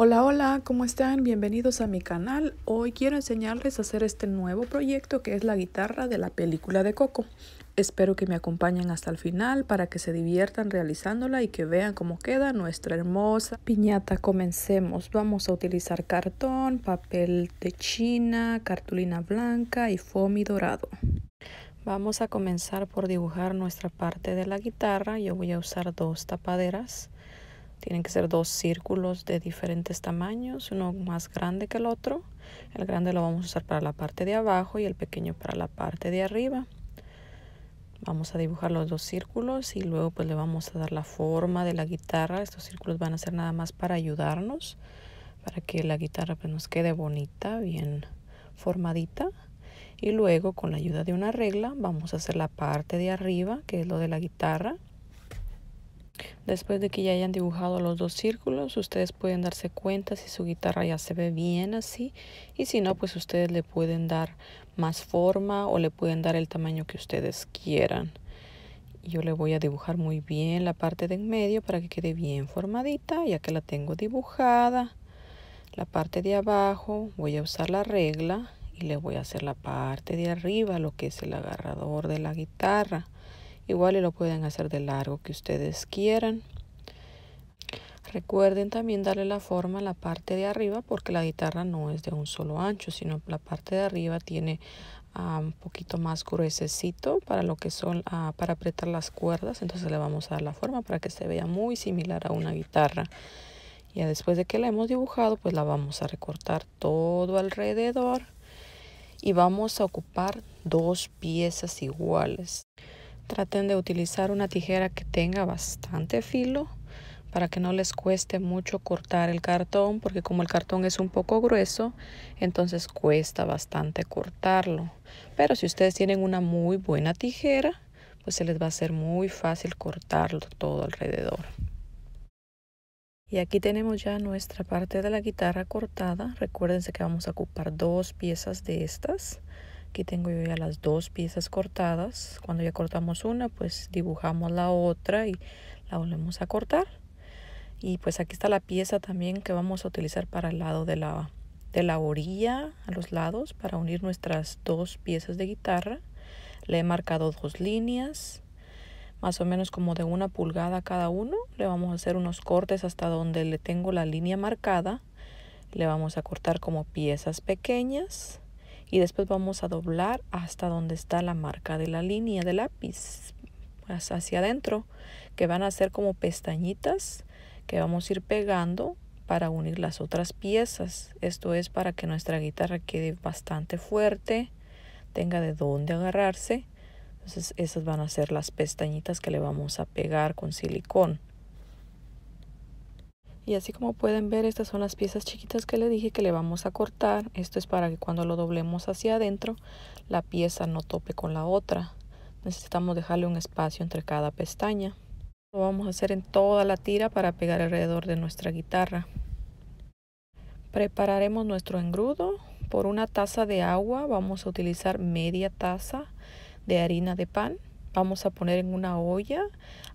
Hola, hola, ¿cómo están? Bienvenidos a mi canal. Hoy quiero enseñarles a hacer este nuevo proyecto que es la guitarra de la película de Coco. Espero que me acompañen hasta el final para que se diviertan realizándola y que vean cómo queda nuestra hermosa piñata. Comencemos. Vamos a utilizar cartón, papel de china, cartulina blanca y foamy dorado. Vamos a comenzar por dibujar nuestra parte de la guitarra. Yo voy a usar dos tapaderas tienen que ser dos círculos de diferentes tamaños, uno más grande que el otro. El grande lo vamos a usar para la parte de abajo y el pequeño para la parte de arriba. Vamos a dibujar los dos círculos y luego pues le vamos a dar la forma de la guitarra. Estos círculos van a ser nada más para ayudarnos, para que la guitarra pues, nos quede bonita, bien formadita. Y luego con la ayuda de una regla vamos a hacer la parte de arriba, que es lo de la guitarra Después de que ya hayan dibujado los dos círculos, ustedes pueden darse cuenta si su guitarra ya se ve bien así y si no, pues ustedes le pueden dar más forma o le pueden dar el tamaño que ustedes quieran. Yo le voy a dibujar muy bien la parte de en medio para que quede bien formadita, ya que la tengo dibujada. La parte de abajo voy a usar la regla y le voy a hacer la parte de arriba, lo que es el agarrador de la guitarra. Igual y lo pueden hacer de largo que ustedes quieran. Recuerden también darle la forma a la parte de arriba porque la guitarra no es de un solo ancho, sino la parte de arriba tiene ah, un poquito más gruesecito para lo que son ah, para apretar las cuerdas, entonces le vamos a dar la forma para que se vea muy similar a una guitarra. Ya después de que la hemos dibujado, pues la vamos a recortar todo alrededor y vamos a ocupar dos piezas iguales. Traten de utilizar una tijera que tenga bastante filo para que no les cueste mucho cortar el cartón, porque como el cartón es un poco grueso, entonces cuesta bastante cortarlo. Pero si ustedes tienen una muy buena tijera, pues se les va a ser muy fácil cortarlo todo alrededor. Y aquí tenemos ya nuestra parte de la guitarra cortada. Recuérdense que vamos a ocupar dos piezas de estas. Aquí tengo yo ya las dos piezas cortadas. Cuando ya cortamos una, pues dibujamos la otra y la volvemos a cortar. Y pues aquí está la pieza también que vamos a utilizar para el lado de la, de la orilla, a los lados, para unir nuestras dos piezas de guitarra. Le he marcado dos líneas, más o menos como de una pulgada cada uno. Le vamos a hacer unos cortes hasta donde le tengo la línea marcada. Le vamos a cortar como piezas pequeñas y después vamos a doblar hasta donde está la marca de la línea de lápiz hacia adentro que van a ser como pestañitas que vamos a ir pegando para unir las otras piezas esto es para que nuestra guitarra quede bastante fuerte tenga de dónde agarrarse entonces esas van a ser las pestañitas que le vamos a pegar con silicón y así como pueden ver, estas son las piezas chiquitas que le dije que le vamos a cortar. Esto es para que cuando lo doblemos hacia adentro, la pieza no tope con la otra. Necesitamos dejarle un espacio entre cada pestaña. Lo vamos a hacer en toda la tira para pegar alrededor de nuestra guitarra. Prepararemos nuestro engrudo. Por una taza de agua vamos a utilizar media taza de harina de pan. Vamos a poner en una olla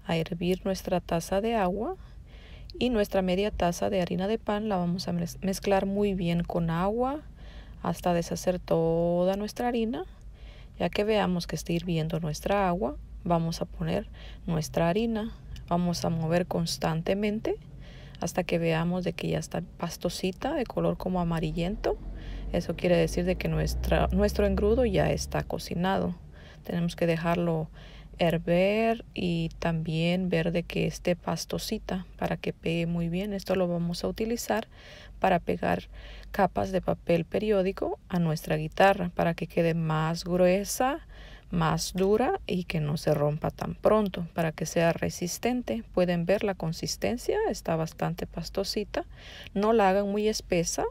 a hervir nuestra taza de agua y nuestra media taza de harina de pan la vamos a mezclar muy bien con agua hasta deshacer toda nuestra harina. Ya que veamos que está hirviendo nuestra agua, vamos a poner nuestra harina, vamos a mover constantemente hasta que veamos de que ya está pastosita de color como amarillento. Eso quiere decir de que nuestra, nuestro engrudo ya está cocinado. Tenemos que dejarlo herber y también ver de que esté pastosita para que pegue muy bien. Esto lo vamos a utilizar para pegar capas de papel periódico a nuestra guitarra para que quede más gruesa, más dura y que no se rompa tan pronto para que sea resistente. Pueden ver la consistencia, está bastante pastosita. No la hagan muy espesa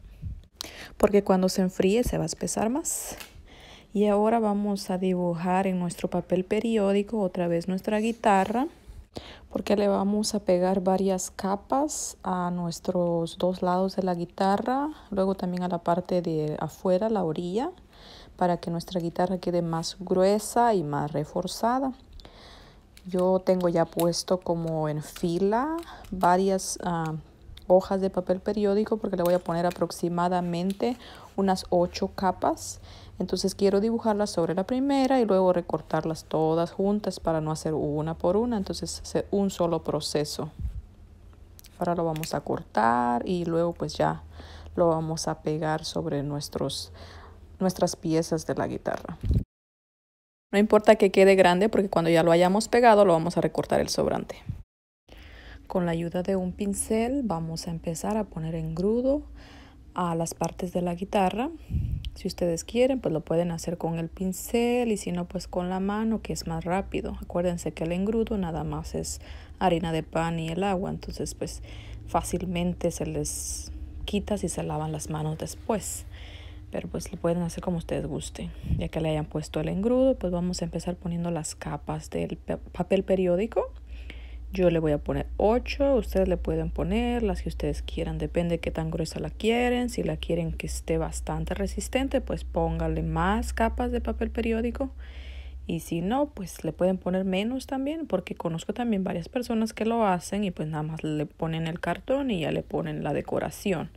porque cuando se enfríe se va a espesar más. Y ahora vamos a dibujar en nuestro papel periódico otra vez nuestra guitarra porque le vamos a pegar varias capas a nuestros dos lados de la guitarra, luego también a la parte de afuera, la orilla, para que nuestra guitarra quede más gruesa y más reforzada. Yo tengo ya puesto como en fila varias ah, hojas de papel periódico porque le voy a poner aproximadamente unas 8 capas. Entonces quiero dibujarlas sobre la primera y luego recortarlas todas juntas para no hacer una por una. Entonces hacer un solo proceso. Ahora lo vamos a cortar y luego pues ya lo vamos a pegar sobre nuestros, nuestras piezas de la guitarra. No importa que quede grande porque cuando ya lo hayamos pegado lo vamos a recortar el sobrante. Con la ayuda de un pincel vamos a empezar a poner engrudo a las partes de la guitarra. Si ustedes quieren, pues lo pueden hacer con el pincel y si no, pues con la mano, que es más rápido. Acuérdense que el engrudo nada más es harina de pan y el agua, entonces pues fácilmente se les quita si se lavan las manos después. Pero pues lo pueden hacer como ustedes gusten. Ya que le hayan puesto el engrudo, pues vamos a empezar poniendo las capas del papel periódico. Yo le voy a poner 8, ustedes le pueden poner las que ustedes quieran, depende de qué tan gruesa la quieren. Si la quieren que esté bastante resistente, pues póngale más capas de papel periódico. Y si no, pues le pueden poner menos también, porque conozco también varias personas que lo hacen y pues nada más le ponen el cartón y ya le ponen la decoración.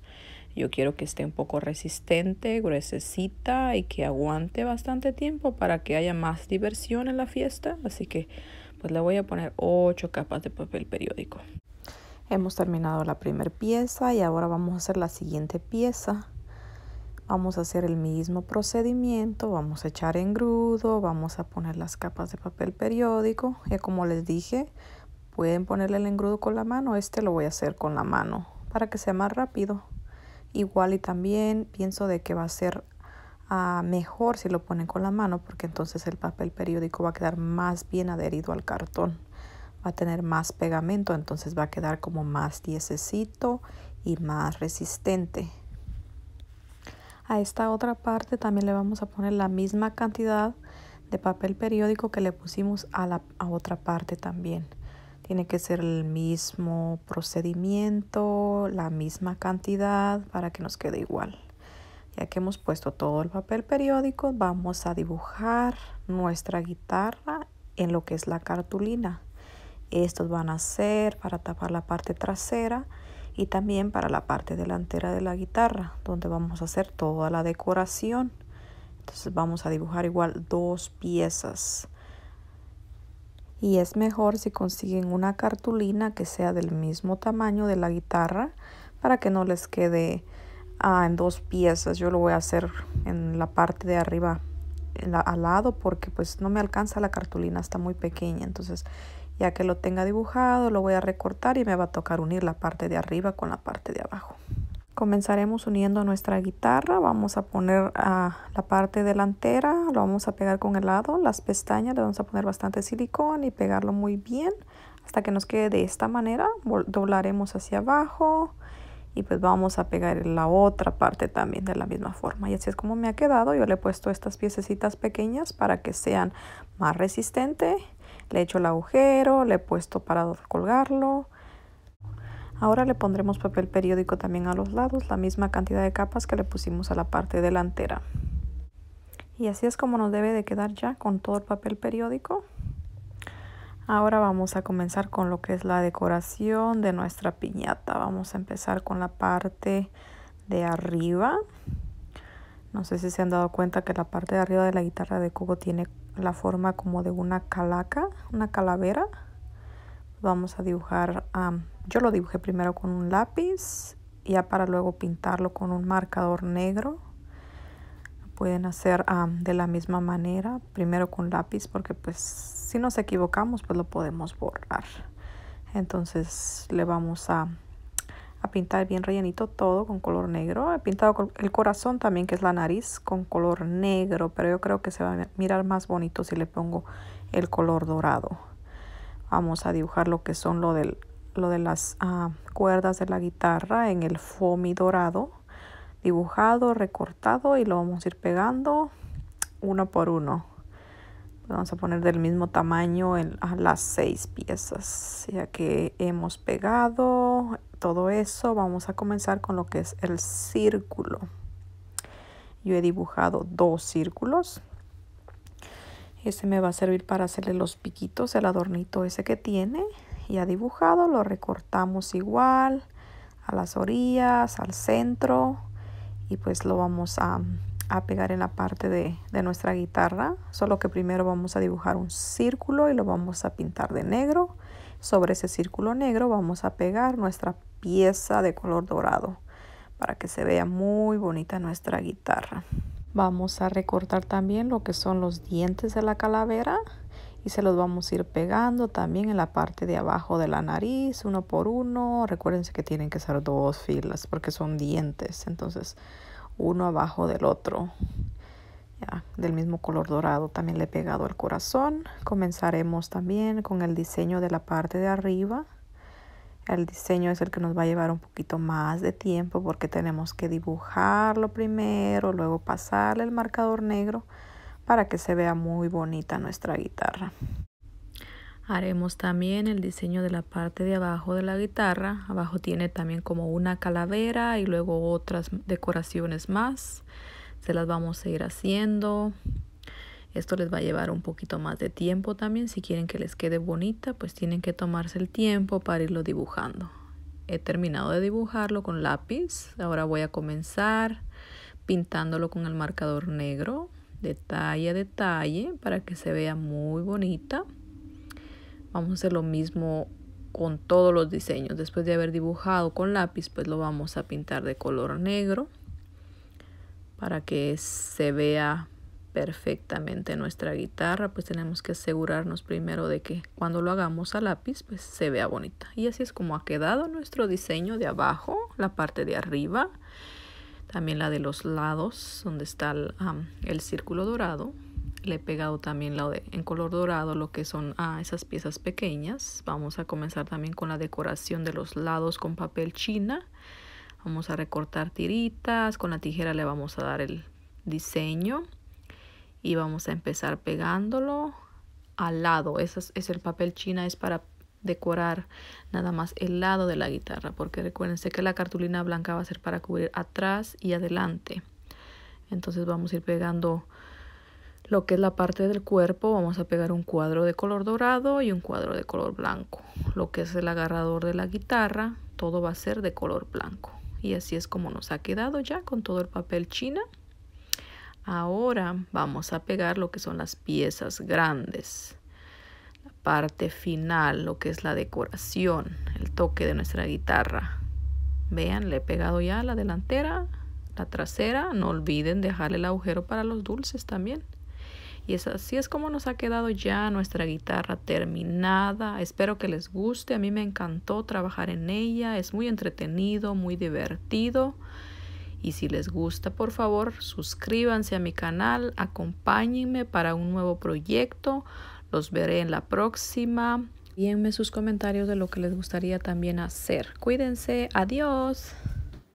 Yo quiero que esté un poco resistente, gruesecita y que aguante bastante tiempo para que haya más diversión en la fiesta. Así que pues le voy a poner 8 capas de papel periódico. Hemos terminado la primera pieza y ahora vamos a hacer la siguiente pieza. Vamos a hacer el mismo procedimiento, vamos a echar engrudo, vamos a poner las capas de papel periódico. Y como les dije, pueden ponerle el engrudo con la mano, este lo voy a hacer con la mano para que sea más rápido. Igual y también pienso de que va a ser mejor si lo ponen con la mano porque entonces el papel periódico va a quedar más bien adherido al cartón va a tener más pegamento entonces va a quedar como más tiesecito y más resistente a esta otra parte también le vamos a poner la misma cantidad de papel periódico que le pusimos a la otra parte también tiene que ser el mismo procedimiento la misma cantidad para que nos quede igual ya que hemos puesto todo el papel periódico, vamos a dibujar nuestra guitarra en lo que es la cartulina. Estos van a ser para tapar la parte trasera y también para la parte delantera de la guitarra, donde vamos a hacer toda la decoración. Entonces vamos a dibujar igual dos piezas. Y es mejor si consiguen una cartulina que sea del mismo tamaño de la guitarra para que no les quede Ah, en dos piezas. Yo lo voy a hacer en la parte de arriba al lado porque pues no me alcanza la cartulina, está muy pequeña. Entonces ya que lo tenga dibujado lo voy a recortar y me va a tocar unir la parte de arriba con la parte de abajo. Comenzaremos uniendo nuestra guitarra, vamos a poner a ah, la parte delantera, lo vamos a pegar con el lado, las pestañas le vamos a poner bastante silicón y pegarlo muy bien hasta que nos quede de esta manera, doblaremos hacia abajo, y pues vamos a pegar la otra parte también de la misma forma y así es como me ha quedado yo le he puesto estas piececitas pequeñas para que sean más resistente le he hecho el agujero le he puesto para colgarlo ahora le pondremos papel periódico también a los lados la misma cantidad de capas que le pusimos a la parte delantera y así es como nos debe de quedar ya con todo el papel periódico Ahora vamos a comenzar con lo que es la decoración de nuestra piñata. Vamos a empezar con la parte de arriba. No sé si se han dado cuenta que la parte de arriba de la guitarra de cubo tiene la forma como de una calaca, una calavera. Vamos a dibujar, yo lo dibujé primero con un lápiz, ya para luego pintarlo con un marcador negro pueden hacer de la misma manera, primero con lápiz, porque pues si nos equivocamos, pues lo podemos borrar. Entonces le vamos a, pintar bien rellenito todo con color negro. He pintado el corazón también, que es la nariz, con color negro, pero yo creo que se va a mirar más bonito si le pongo el color dorado. Vamos a dibujar lo que son lo, del, lo de las ah, cuerdas de la guitarra en el foamy dorado dibujado, recortado y lo vamos a ir pegando uno por uno. Vamos a poner del mismo tamaño en las seis piezas. Ya que hemos pegado todo eso, vamos a comenzar con lo que es el círculo. Yo he dibujado dos círculos. Este me va a servir para hacerle los piquitos, el adornito ese que tiene. Ya dibujado, lo recortamos igual a las orillas, al centro y pues lo vamos a, pegar en la parte de, de, nuestra guitarra solo que primero vamos a dibujar un círculo y lo vamos a pintar de negro sobre ese círculo negro vamos a pegar nuestra pieza de color dorado para que se vea muy bonita nuestra guitarra vamos a recortar también lo que son los dientes de la calavera y se los vamos a ir pegando también en la parte de abajo de la nariz, uno por uno. Recuérdense que tienen que ser dos filas porque son dientes, entonces uno abajo del otro. Ya, del mismo color dorado también le he pegado al corazón. Comenzaremos también con el diseño de la parte de arriba. El diseño es el que nos va a llevar un poquito más de tiempo porque tenemos que dibujarlo primero, luego pasarle el marcador negro para que se vea muy bonita nuestra guitarra. Haremos también el diseño de la parte de abajo de la guitarra. Abajo tiene también como una calavera y luego otras decoraciones más. Se las vamos a ir haciendo. Esto les va a llevar un poquito más de tiempo también. Si quieren que les quede bonita, pues tienen que tomarse el tiempo para irlo dibujando. He terminado de dibujarlo con lápiz. Ahora voy a comenzar pintándolo con el marcador negro detalle a detalle para que se vea muy bonita. Vamos a hacer lo mismo con todos los diseños. Después de haber dibujado con lápiz, pues lo vamos a pintar de color negro para que se vea perfectamente nuestra guitarra. Pues tenemos que asegurarnos primero de que cuando lo hagamos a lápiz, pues se vea bonita. Y así es como ha quedado nuestro diseño de abajo, la parte de arriba. También la de los lados, donde está el, círculo dorado. Le he pegado también la de, en color dorado lo que son ah, esas piezas pequeñas. Vamos a comenzar también con la decoración de los lados con papel china. Vamos a recortar tiritas. Con la tijera le vamos a dar el diseño. Y vamos a empezar pegándolo al lado. Ese es, es el papel china, es para decorar nada más el lado de la guitarra, porque recuérdense que la cartulina blanca va a ser para cubrir atrás y adelante. Entonces vamos a ir pegando lo que es la parte del cuerpo, vamos a pegar un cuadro de color dorado y un cuadro de color blanco. Lo que es el agarrador de la guitarra, todo va a ser de color blanco. Y así es como nos ha quedado ya con todo el papel china. Ahora vamos a pegar lo que son las piezas grandes parte final, lo que es la decoración, el toque de nuestra guitarra. Vean, le he pegado ya la delantera, la trasera. No olviden dejar el agujero para los dulces también. Y es así es como nos ha quedado ya nuestra guitarra terminada. Espero que les guste. A mí me encantó trabajar en ella. Es muy entretenido, muy divertido. Y si les gusta, por favor, suscríbanse a mi canal, acompáñenme para un nuevo proyecto. Los veré en la próxima. Díganme sus comentarios de lo que les gustaría también hacer. Cuídense. Adiós.